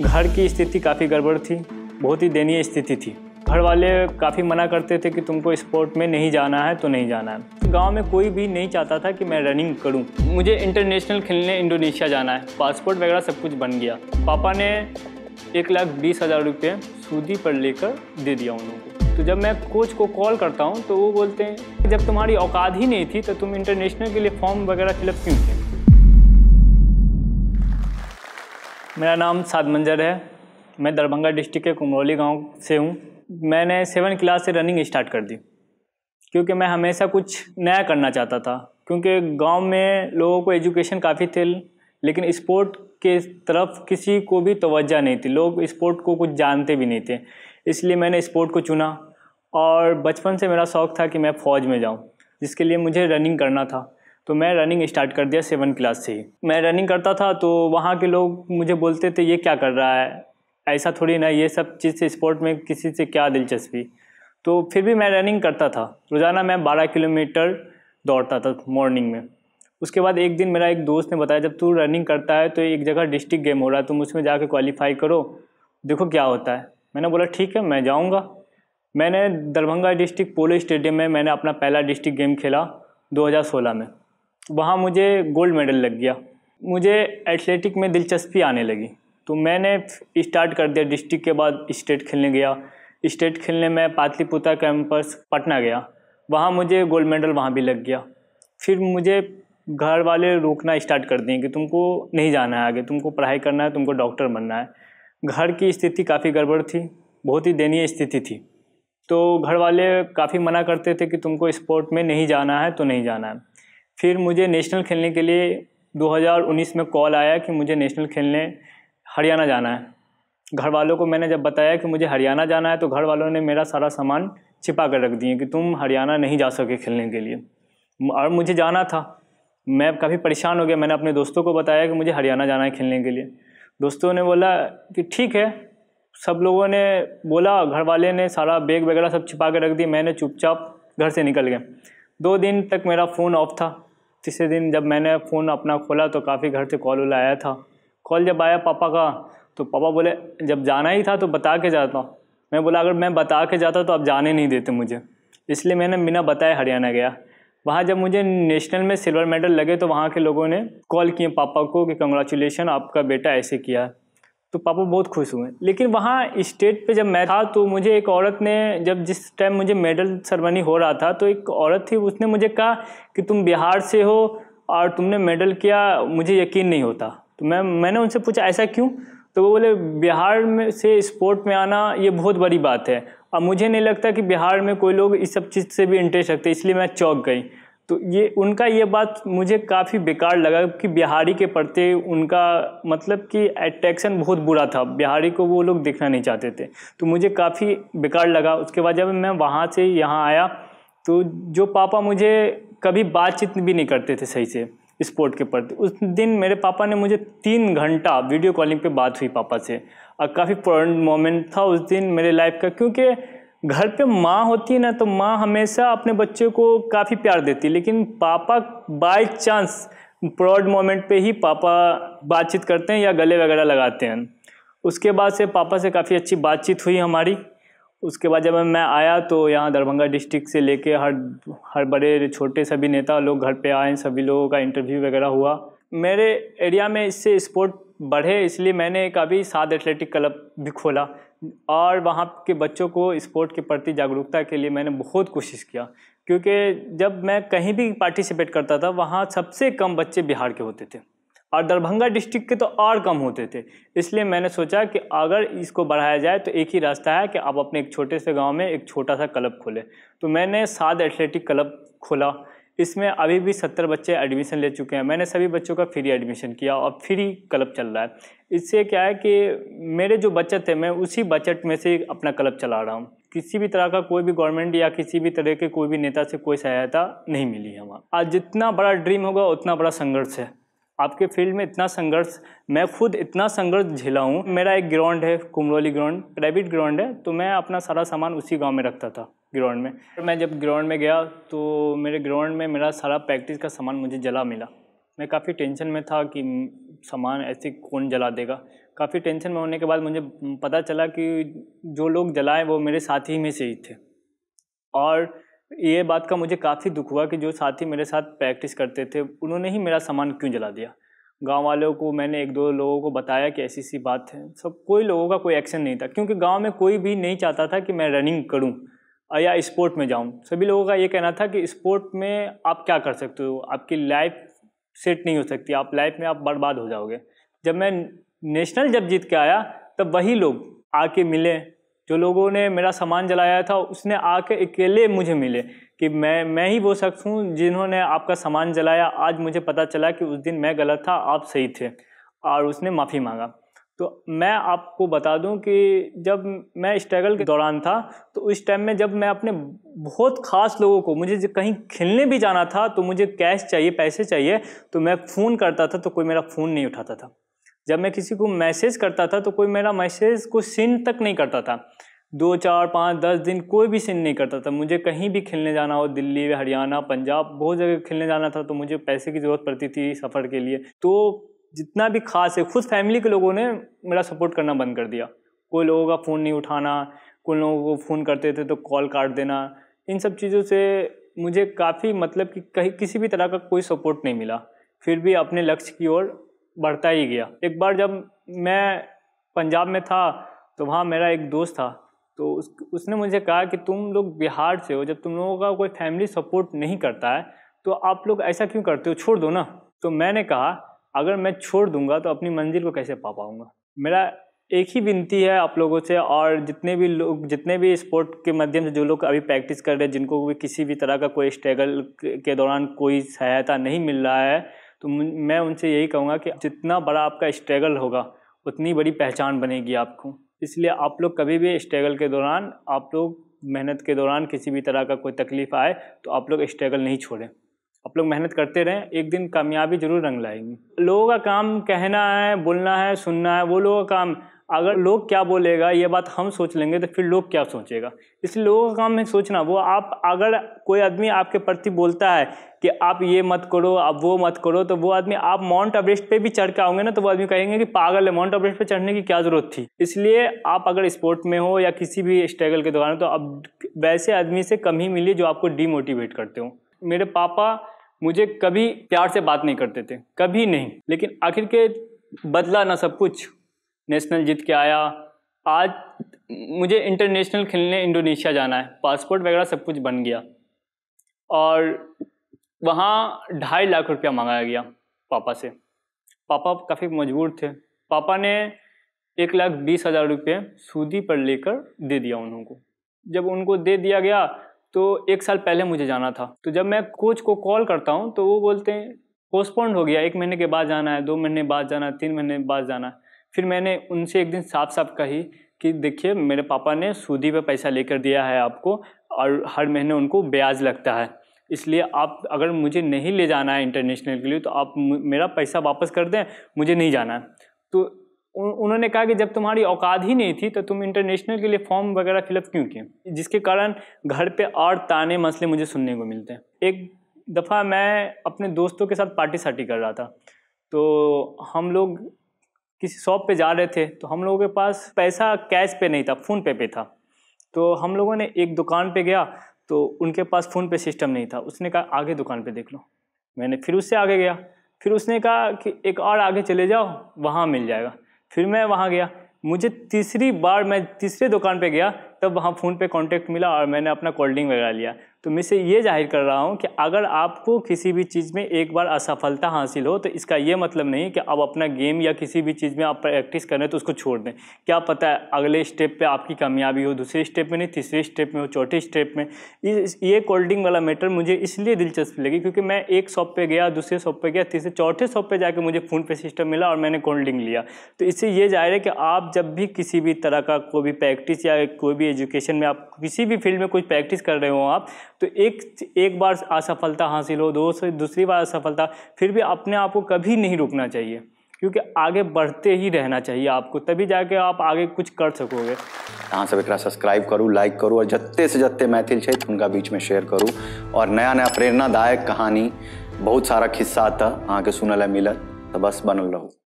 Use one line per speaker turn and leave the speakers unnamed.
घर की स्थिति काफ़ी गड़बड़ थी बहुत ही दयनीय स्थिति थी घर वाले काफ़ी मना करते थे कि तुमको स्पोर्ट में नहीं जाना है तो नहीं जाना है गांव में कोई भी नहीं चाहता था कि मैं रनिंग करूं। मुझे इंटरनेशनल खेलने इंडोनेशिया जाना है पासपोर्ट वगैरह सब कुछ बन गया पापा ने एक लाख बीस हज़ार रुपये सूदी पर लेकर दे दिया उन लोगों को तो जब मैं कोच को कॉल करता हूँ तो वो बोलते हैं जब तुम्हारी औकात ही नहीं थी तो तुम इंटरनेशनल के लिए फॉर्म वगैरह फिलअप क्यों किया मेरा नाम साद मंजर है मैं दरभंगा डिस्ट्रिक्ट के कुमरौली गांव से हूँ मैंने सेवन क्लास से रनिंग स्टार्ट कर दी क्योंकि मैं हमेशा कुछ नया करना चाहता था क्योंकि गांव में लोगों को एजुकेशन काफ़ी थी लेकिन स्पोर्ट के तरफ किसी को भी तवज्जा नहीं थी लोग स्पोर्ट को कुछ जानते भी नहीं थे इसलिए मैंने स्पोर्ट को चुना और बचपन से मेरा शौक़ था कि मैं फ़ौज में जाऊँ जिसके लिए मुझे रनिंग करना था तो मैं रनिंग स्टार्ट कर दिया सेवन क्लास से ही मैं रनिंग करता था तो वहाँ के लोग मुझे बोलते थे ये क्या कर रहा है ऐसा थोड़ी ना ये सब चीज़ से स्पोर्ट में किसी से क्या दिलचस्पी तो फिर भी मैं रनिंग करता था रोज़ाना मैं बारह किलोमीटर दौड़ता था मॉर्निंग में उसके बाद एक दिन मेरा एक दोस्त ने बताया जब तू रनिंग करता है तो एक जगह डिस्ट्रिक्ट गेम हो रहा है तुम उसमें जाके क्वालिफाई करो देखो क्या होता है मैंने बोला ठीक है मैं जाऊँगा मैंने दरभंगा डिस्ट्रिक्ट पोलो स्टेडियम में मैंने अपना पहला डिस्ट्रिक्ट गेम खेला 2016 में वहाँ मुझे गोल्ड मेडल लग गया मुझे एथलेटिक में दिलचस्पी आने लगी तो मैंने स्टार्ट कर दिया डिस्ट्रिक्ट के बाद स्टेट खेलने गया स्टेट खेलने में पाटलिपुत्र कैंपस पटना गया वहाँ मुझे गोल्ड मेडल वहाँ भी लग गया फिर मुझे घर वाले रोकना स्टार्ट कर दिए कि तुमको नहीं जाना है आगे तुमको पढ़ाई करना है तुमको डॉक्टर बनना है घर की स्थिति काफ़ी गड़बड़ थी बहुत ही दयनीय स्थिति थी तो घर वाले काफ़ी मना करते थे कि तुमको स्पोर्ट में नहीं जाना है तो नहीं जाना है फिर मुझे नेशनल खेलने के लिए 2019 में कॉल आया कि मुझे नेशनल खेलने हरियाणा जाना है घर वालों को मैंने जब बताया कि मुझे हरियाणा जाना है तो घर वालों ने मेरा सारा सामान छिपा कर रख दिए कि तुम हरियाणा नहीं जा सके खेलने के लिए और मुझे जाना था मैं काफ़ी परेशान हो गया मैंने अपने दोस्तों को बताया कि मुझे हरियाणा जाना है खेलने के लिए दोस्तों ने बोला कि ठीक है सब लोगों ने बोला घर वाले ने सारा बैग वगैरह सब छिपा के रख दिया मैंने चुपचाप घर से निकल गया दो दिन तक मेरा फ़ोन ऑफ था तीसरे दिन जब मैंने फ़ोन अपना खोला तो काफ़ी घर से कॉल उल आया था कॉल जब आया पापा का तो पापा बोले जब जाना ही था तो बता के जाता मैं बोला अगर मैं बता के जाता तो आप जाने नहीं देते मुझे इसलिए मैंने बिना बताए हरियाणा गया वहाँ जब मुझे नेशनल में सिल्वर मेडल लगे तो वहाँ के लोगों ने कॉल किए पापा को कि कंग्रेचुलेशन आपका बेटा ऐसे किया है तो पापा बहुत खुश हुए लेकिन वहाँ स्टेट पे जब मैं था तो मुझे एक औरत ने जब जिस टाइम मुझे मेडल सेरेमनी हो रहा था तो एक औरत थी उसने मुझे कहा कि तुम बिहार से हो और तुमने मेडल किया मुझे यकीन नहीं होता तो मैं मैंने उनसे पूछा ऐसा क्यों तो वो बोले बिहार में से स्पोर्ट में आना ये बहुत बड़ी बात है और मुझे नहीं लगता कि बिहार में कोई लोग इस सब चीज़ से भी इंटरेस्ट रखते इसलिए मैं चौक गई तो ये उनका ये बात मुझे काफ़ी बेकार लगा कि बिहारी के प्रति उनका मतलब कि अट्रैक्शन बहुत बुरा था बिहारी को वो लोग देखना नहीं चाहते थे तो मुझे काफ़ी बेकार लगा उसके बाद जब मैं वहाँ से यहाँ आया तो जो पापा मुझे कभी बातचीत भी नहीं करते थे सही से स्पोर्ट के प्रति उस दिन मेरे पापा ने मुझे तीन घंटा वीडियो कॉलिंग पे बात हुई पापा से और काफ़ी प्राउड मोमेंट था उस दिन मेरे लाइफ का क्योंकि घर पे माँ होती है ना तो माँ हमेशा अपने बच्चे को काफ़ी प्यार देती है लेकिन पापा बाय चांस प्रॉड मोमेंट पे ही पापा बातचीत करते हैं या गले वगैरह लगाते हैं उसके बाद से पापा से काफ़ी अच्छी बातचीत हुई हमारी उसके बाद जब मैं आया तो यहाँ दरभंगा डिस्ट्रिक्ट से लेके हर हर बड़े छोटे सभी नेता लोग घर पे आए सभी लोगों का इंटरव्यू वगैरह हुआ मेरे एरिया में इससे स्पोर्ट बढ़े इसलिए मैंने एक अभी सात एथलेटिक क्लब भी खोला और वहाँ के बच्चों को स्पोर्ट के प्रति जागरूकता के लिए मैंने बहुत कोशिश किया क्योंकि जब मैं कहीं भी पार्टिसिपेट करता था वहाँ सबसे कम बच्चे बिहार के होते थे और दरभंगा डिस्ट्रिक्ट के तो और कम होते थे इसलिए मैंने सोचा कि अगर इसको बढ़ाया जाए तो एक ही रास्ता है कि आप अपने एक छोटे से गांव में एक छोटा सा क्लब खोलें तो मैंने सात एथलेटिक क्लब खोला इसमें अभी भी सत्तर बच्चे एडमिशन ले चुके हैं मैंने सभी बच्चों का फ्री एडमिशन किया और फ्री क्लब चल रहा है इससे क्या है कि मेरे जो बचत है मैं उसी बचत में से अपना क्लब चला रहा हूँ किसी भी तरह का कोई भी गवर्नमेंट या किसी भी तरह के कोई भी नेता से कोई सहायता नहीं मिली है वहाँ आज जितना बड़ा ड्रीम होगा उतना बड़ा संघर्ष है आपके फील्ड में इतना संघर्ष मैं खुद इतना संघर्ष झेला हूँ मेरा एक ग्राउंड है कुमरौली ग्राउंड प्राइवेट ग्राउंड है तो मैं अपना सारा सामान उसी गांव में रखता था ग्राउंड में मैं जब ग्राउंड में गया तो मेरे ग्राउंड में मेरा सारा प्रैक्टिस का सामान मुझे जला मिला मैं काफ़ी टेंशन में था कि सामान ऐसे कौन जला देगा काफ़ी टेंशन में होने के बाद मुझे पता चला कि जो लोग जलाए वो मेरे साथी में से ही थे और ये बात का मुझे काफ़ी दुख हुआ कि जो साथी मेरे साथ प्रैक्टिस करते थे उन्होंने ही मेरा सामान क्यों जला दिया गांव वालों को मैंने एक दो लोगों को बताया कि ऐसी सी बात है सब कोई लोगों का कोई एक्शन नहीं था क्योंकि गांव में कोई भी नहीं चाहता था कि मैं रनिंग करूं या स्पोर्ट में जाऊँ सभी लोगों का ये कहना था कि स्पोर्ट में आप क्या कर सकते हो आपकी लाइफ सेट नहीं हो सकती आप लाइफ में आप बर्बाद हो जाओगे जब मैं नेशनल जब जीत के आया तब वही लोग आके मिले जो लोगों ने मेरा सामान जलाया था उसने आके अकेले मुझे मिले कि मैं मैं ही वो शख्स हूँ जिन्होंने आपका सामान जलाया आज मुझे पता चला कि उस दिन मैं गलत था आप सही थे और उसने माफ़ी मांगा तो मैं आपको बता दूं कि जब मैं स्ट्रगल के दौरान था तो उस टाइम में जब मैं अपने बहुत ख़ास लोगों को मुझे कहीं खेलने भी जाना था तो मुझे कैश चाहिए पैसे चाहिए तो मैं फ़ोन करता था तो कोई मेरा फ़ोन नहीं उठाता था जब मैं किसी को मैसेज करता था तो कोई मेरा मैसेज को सिन तक नहीं करता था दो चार पाँच दस दिन कोई भी सिन नहीं करता था मुझे कहीं भी खेलने जाना हो दिल्ली हरियाणा पंजाब बहुत जगह खेलने जाना था तो मुझे पैसे की ज़रूरत पड़ती थी सफ़र के लिए तो जितना भी खास है खुद फैमिली के लोगों ने मेरा सपोर्ट करना बंद कर दिया कोई लोगों का फ़ोन नहीं उठाना कोई लोगों को फ़ोन करते थे तो कॉल काट देना इन सब चीज़ों से मुझे काफ़ी मतलब कि कहीं किसी भी तरह का कोई सपोर्ट नहीं मिला फिर भी अपने लक्ष्य की ओर बढ़ता ही गया एक बार जब मैं पंजाब में था तो वहाँ मेरा एक दोस्त था तो उस उसने मुझे कहा कि तुम लोग बिहार से हो जब तुम लोगों का कोई फैमिली सपोर्ट नहीं करता है तो आप लोग ऐसा क्यों करते हो छोड़ दो ना तो मैंने कहा अगर मैं छोड़ दूंगा तो अपनी मंजिल को कैसे पा पाऊंगा मेरा एक ही विनती है आप लोगों से और जितने भी लोग जितने भी स्पोर्ट के माध्यम से जो लोग अभी प्रैक्टिस कर रहे हैं जिनको भी किसी भी तरह का कोई स्ट्रगल के दौरान कोई सहायता नहीं मिल रहा है तो मैं उनसे यही कहूँगा कि जितना बड़ा आपका स्ट्रगल होगा उतनी बड़ी पहचान बनेगी आपको इसलिए आप लोग कभी भी स्ट्रगल के दौरान आप लोग मेहनत के दौरान किसी भी तरह का कोई तकलीफ़ आए तो आप लोग स्ट्रगल नहीं छोड़ें आप लोग मेहनत करते रहें एक दिन कामयाबी जरूर रंग लाएंगी लोगों का काम कहना है बोलना है सुनना है वो लोगों का काम अगर लोग क्या बोलेगा ये बात हम सोच लेंगे तो फिर लोग क्या सोचेगा इसलिए लोगों का काम है सोचना वो आप अगर कोई आदमी आपके प्रति बोलता है कि आप ये मत करो आप वो मत करो तो वो आदमी आप माउंट एवरेस्ट पे भी चढ़ के आओगे ना तो वो आदमी कहेंगे कि पागल है माउंट एवरेस्ट पे चढ़ने की क्या ज़रूरत थी इसलिए आप अगर स्पोर्ट में हो या किसी भी स्ट्रगल के दौरान तो अब वैसे आदमी से कम ही मिलिए जो आपको डीमोटिवेट करते हो मेरे पापा मुझे कभी प्यार से बात नहीं करते थे कभी नहीं लेकिन आखिर के बदला ना सब कुछ नेशनल जीत के आया आज मुझे इंटरनेशनल खेलने इंडोनेशिया जाना है पासपोर्ट वगैरह सब कुछ बन गया और वहाँ ढाई लाख रुपया मंगाया गया पापा से पापा काफ़ी मजबूर थे पापा ने एक लाख बीस हज़ार रुपये सूदी पर लेकर दे दिया उनको जब उनको दे दिया गया तो एक साल पहले मुझे जाना था तो जब मैं कोच को कॉल करता हूँ तो वो बोलते हैं पोस्टपोन्ड हो गया एक महीने के बाद जाना है दो महीने बाद जाना है तीन महीने बाद जाना है फिर मैंने उनसे एक दिन साफ साफ कही कि देखिए मेरे पापा ने सूदी पे पैसा लेकर दिया है आपको और हर महीने उनको ब्याज लगता है इसलिए आप अगर मुझे नहीं ले जाना है इंटरनेशनल के लिए तो आप मेरा पैसा वापस कर दें मुझे नहीं जाना है तो उन्होंने कहा कि जब तुम्हारी औकात ही नहीं थी तो तुम इंटरनेशनल के लिए फॉर्म वगैरह फिलअप क्यों किए जिसके कारण घर पे और ताने मसले मुझे सुनने को मिलते हैं एक दफ़ा मैं अपने दोस्तों के साथ पार्टी सार्टी कर रहा था तो हम लोग किसी शॉप पे जा रहे थे तो हम लोगों के पास पैसा कैश पे नहीं था फ़ोन पे पे था तो हम लोगों ने एक दुकान पे गया तो उनके पास फ़ोन पे सिस्टम नहीं था उसने कहा आगे दुकान पे देख लो मैंने फिर उससे आगे गया फिर उसने कहा कि एक और आगे चले जाओ वहाँ मिल जाएगा फिर मैं वहाँ गया मुझे तीसरी बार मैं तीसरे दुकान पे गया तब वहाँ फ़ोन पे कांटेक्ट मिला और मैंने अपना कोल्ड ड्रिंक वगैरह लिया तो मैं से ये जाहिर कर रहा हूँ कि अगर आपको किसी भी चीज़ में एक बार असफलता हासिल हो तो इसका ये मतलब नहीं कि अब अपना गेम या किसी भी चीज़ में आप प्रैक्टिस करें तो उसको छोड़ दें क्या पता है अगले स्टेप पे आपकी कामयाबी हो दूसरे स्टेप में नहीं तीसरे स्टेप में हो चौथे स्टेप में इस ये कोल्डिंग वाला मैटर मुझे इसलिए दिलचस्पी लगी क्योंकि मैं एक शॉप पर गया दूसरे शॉप पर गया तीसरे चौथे शॉप पर जाकर मुझे फ़ोन पे सिस्टम मिला और मैंने कोल्डिंग लिया तो इससे ये जाहिर है कि आप जब भी किसी भी तरह का कोई भी प्रैक्टिस या कोई भी एजुकेशन में आप किसी भी फील्ड में कुछ प्रैक्टिस कर रहे हो आप तो एक एक बार असफलता हासिल हो दो से दूसरी बार असफलता फिर भी अपने आप को कभी नहीं रुकना चाहिए क्योंकि आगे बढ़ते ही रहना चाहिए आपको तभी जाके आप आगे कुछ कर सकोगे अहाँ सब एक सब्सक्राइब करूँ लाइक करूँ और जत्ते से जत्ते मैथिल उनका बीच में शेयर करूँ और नया नया प्रेरणादायक कहानी बहुत सारा खिस्सा तऽ अहाँ के सुनल मिलत तो बस बनल रहूँ